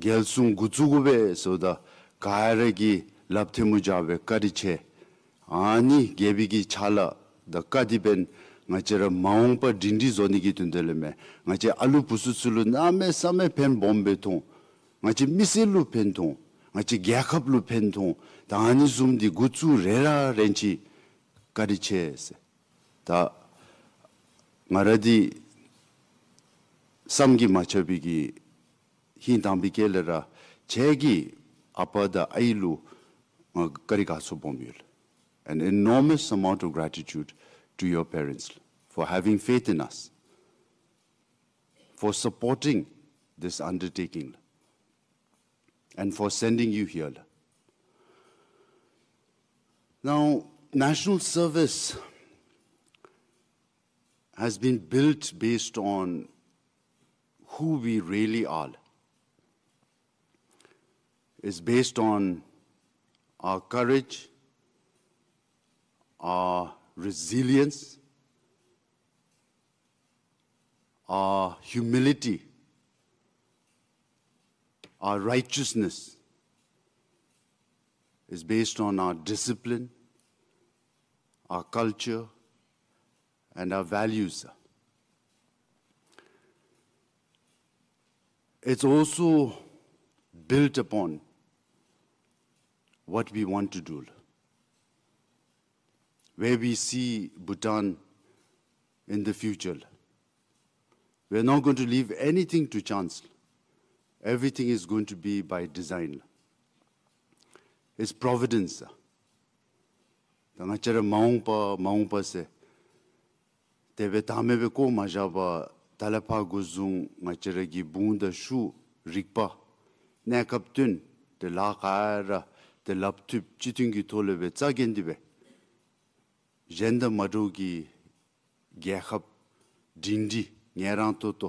gelsun guzugube soda kaeregi laptemu jabe kariche ani gebigi chala da kadiben ngachera maungpa dindi zoni gi tundeleme ngache alu pususulu name same pen bombe ton ngache misilu pen ton ngache gyakaplu pen ton da ani zumdi hintam bikele chegi apada ailu karigatsu bomyul. An enormous amount of gratitude to your parents for having faith in us, for supporting this undertaking, and for sending you here. Now, national service has been built based on who we really are is based on our courage, our resilience, our humility, our righteousness is based on our discipline, our culture, and our values. It's also built upon what we want to do. Where we see Bhutan in the future. We're not going to leave anything to chance. Everything is going to be by design. It's providence. Tangachara maungpa maungpa se. Tebe tamebe ko majaba talapa guzung ngachara gi bunda shu rikpa. Nekaptun de la kaara de lap tup chitungi tolebe tsa gendibe zhenda mado gi dindi ngeran toto